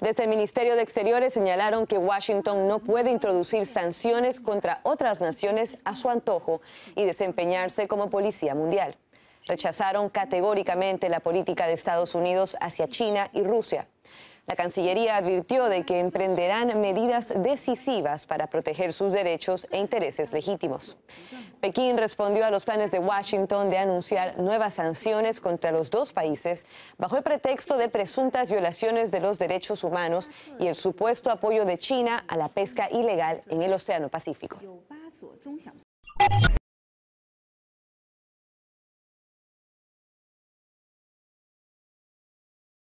Desde el Ministerio de Exteriores señalaron que Washington no puede introducir sanciones contra otras naciones a su antojo y desempeñarse como policía mundial. Rechazaron categóricamente la política de Estados Unidos hacia China y Rusia. La Cancillería advirtió de que emprenderán medidas decisivas para proteger sus derechos e intereses legítimos. Pekín respondió a los planes de Washington de anunciar nuevas sanciones contra los dos países bajo el pretexto de presuntas violaciones de los derechos humanos y el supuesto apoyo de China a la pesca ilegal en el Océano Pacífico.